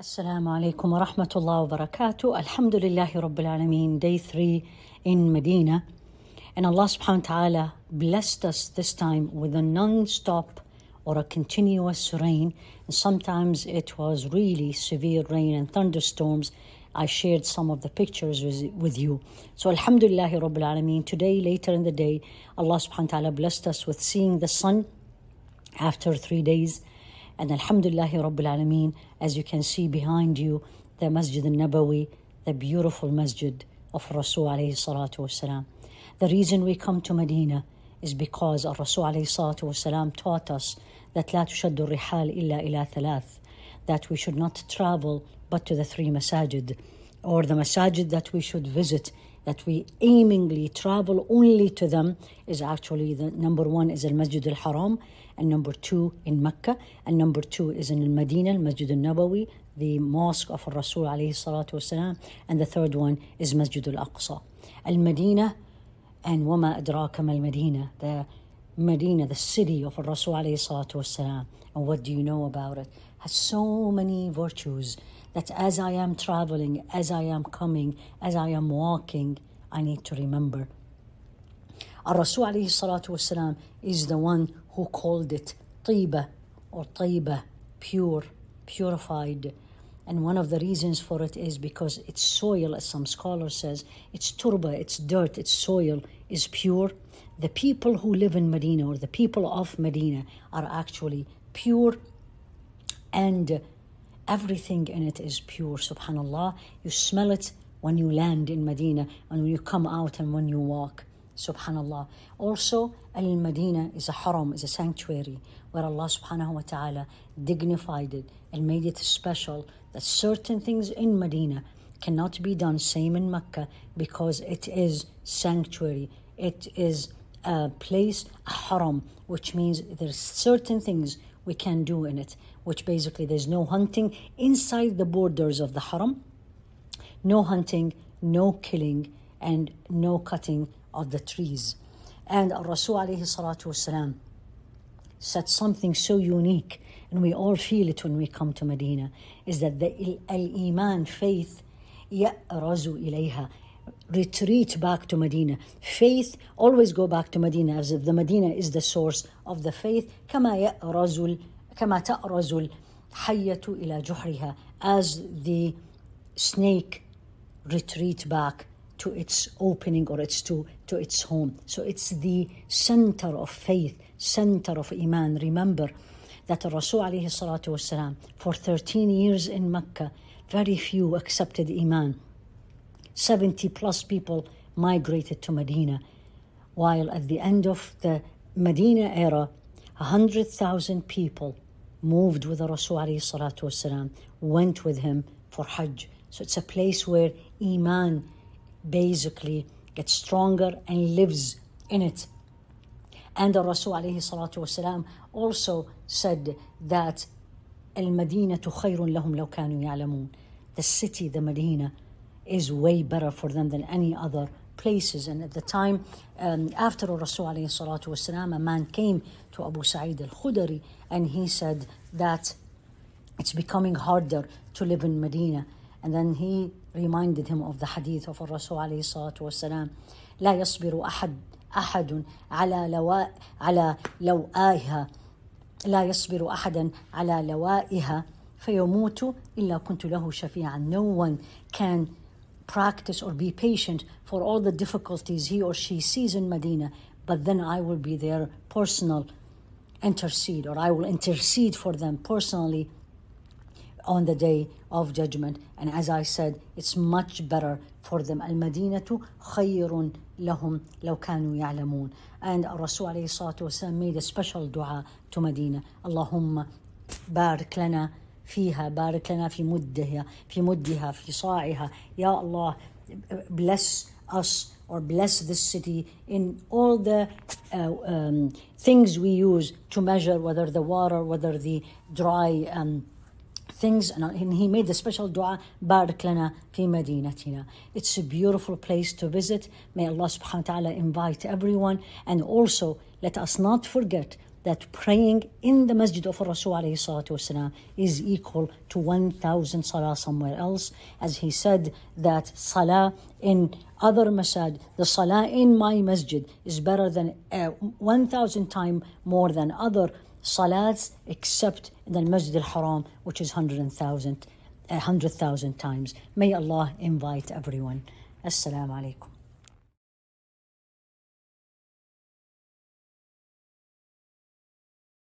السلام عليكم ورحمة الله وبركاته الحمد لله رب العالمين day 3 in Medina and Allah subhanahu wa ta'ala blessed us this time with a non-stop or a continuous rain and sometimes it was really severe rain and thunderstorms I shared some of the pictures with you so alhamdulillah rabbil alameen today later in the day Allah subhanahu wa ta'ala blessed us with seeing the sun after 3 days and Alhamdulillah Rabbil Alameen, as you can see behind you, the Masjid al Nabawi, the beautiful Masjid of Rasul alayhi salatu wasalam. The reason we come to Medina is because our Rasul alayhi salatu wasalam taught us that لا تشد الرحال إلا إلى ثلاث, that we should not travel but to the three masajid, or the masajid that we should visit that we aimingly travel only to them is actually the number one is Al-Masjid Al-Haram and number two in Mecca and number two is in al-Madinah, Al-Masjid Al-Nabawi, the mosque of Rasul alayhi salatu wasalam and the third one is Masjid Al-Aqsa. al and Wama Adraka al madinah the Medina, the city of Rasul alayhi salatu wasalam and what do you know about it? Has so many virtues that as I am traveling, as I am coming, as I am walking, I need to remember. الرسول عليه is the one who called it طيبة or طيبة pure, purified. And one of the reasons for it is because its soil, as some scholar says, its turba, its dirt, its soil is pure. The people who live in Medina or the people of Medina are actually pure and everything in it is pure. Subhanallah, you smell it, when you land in Medina and when you come out and when you walk. Subhanallah. Also, Al Medina is a haram, is a sanctuary where Allah subhanahu wa ta'ala dignified it and made it special that certain things in Medina cannot be done, same in Mecca, because it is sanctuary. It is a place, a haram, which means there's certain things we can do in it, which basically there's no hunting inside the borders of the haram no hunting, no killing, and no cutting of the trees. And Rasul والسلام, said something so unique, and we all feel it when we come to Medina, is that the al-Iman faith يأرز إليها retreat back to Medina. Faith always go back to Medina as if the Medina is the source of the faith. كما يأرز كما تأرز الحية إلى جحرها as the snake retreat back to its opening or its to, to its home. So it's the center of faith, center of Iman. Remember that Rasul alayhi for 13 years in Mecca, very few accepted Iman. 70 plus people migrated to Medina, while at the end of the Medina era, 100,000 people moved with the Rasul alayhi went with him for Hajj so it's a place where Iman basically gets stronger and lives in it. And the Rasul والسلام, also said that المدينة خير لهم لو كانوا يعلمون The city, the Medina, is way better for them than any other places. And at the time, um, after Rasul والسلام, a man came to Abu Sa'id al-Khudri and he said that it's becoming harder to live in Medina and then he reminded him of the hadith of Rasul عليه الصلاة والسلام لا يصبر أحد أحد على لواء على لوائها لا يصبر أحدا على لوائها فيموت إلا كنت له شفيعا No one can practice or be patient for all the difficulties he or she sees in Medina but then I will be their personal intercede or I will intercede for them personally on the day of judgment. And as I said, it's much better for them. المدينة خير لهم لو كانوا يعلمون. And الرسول عليه الصلاة made a special dua to Medina. Allāhumma بارك lana فيها بارك lana في مدها في مدها في صاعها Ya Allah, bless us or bless this city in all the uh, um, things we use to measure whether the water, whether the dry um, things, and he made the special dua, Barak lana fi madinatina. It's a beautiful place to visit. May Allah subhanahu wa ta'ala invite everyone. And also, let us not forget that praying in the masjid of Rasul is equal to 1,000 salah somewhere else. As he said, that salah in other masjid, the salah in my masjid is better than uh, 1,000 times more than other salats except in the Masjid al Haram, which is 100,000 100, times. May Allah invite everyone. Assalamu alaikum.